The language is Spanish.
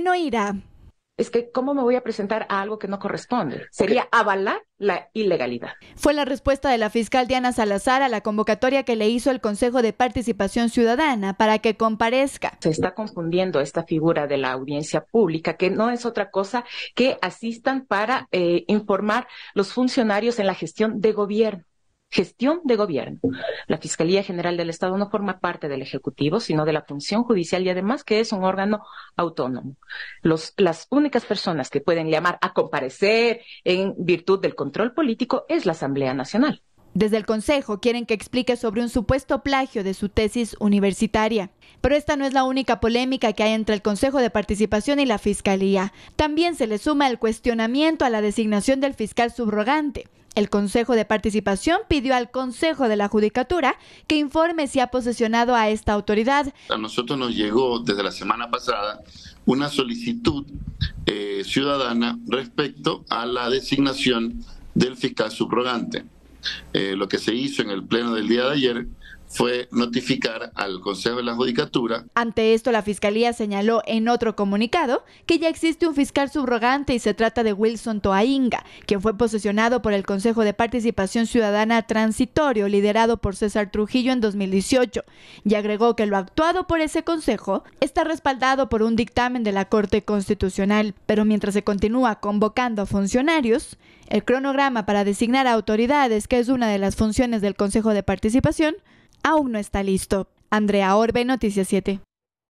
no irá? es que cómo me voy a presentar a algo que no corresponde. Sería avalar la ilegalidad. Fue la respuesta de la fiscal Diana Salazar a la convocatoria que le hizo el Consejo de Participación Ciudadana para que comparezca. Se está confundiendo esta figura de la audiencia pública, que no es otra cosa que asistan para eh, informar los funcionarios en la gestión de gobierno gestión de gobierno. La Fiscalía General del Estado no forma parte del Ejecutivo, sino de la función judicial y además que es un órgano autónomo. Los, las únicas personas que pueden llamar a comparecer en virtud del control político es la Asamblea Nacional. Desde el Consejo quieren que explique sobre un supuesto plagio de su tesis universitaria. Pero esta no es la única polémica que hay entre el Consejo de Participación y la Fiscalía. También se le suma el cuestionamiento a la designación del fiscal subrogante, el Consejo de Participación pidió al Consejo de la Judicatura que informe si ha posesionado a esta autoridad. A nosotros nos llegó desde la semana pasada una solicitud eh, ciudadana respecto a la designación del fiscal subrogante. Eh, lo que se hizo en el pleno del día de ayer fue notificar al Consejo de la Judicatura. Ante esto, la Fiscalía señaló en otro comunicado que ya existe un fiscal subrogante y se trata de Wilson Toainga, quien fue posesionado por el Consejo de Participación Ciudadana Transitorio, liderado por César Trujillo en 2018, y agregó que lo actuado por ese consejo está respaldado por un dictamen de la Corte Constitucional. Pero mientras se continúa convocando a funcionarios, el cronograma para designar a autoridades, que es una de las funciones del Consejo de Participación, aún no está listo. Andrea Orbe, Noticias 7.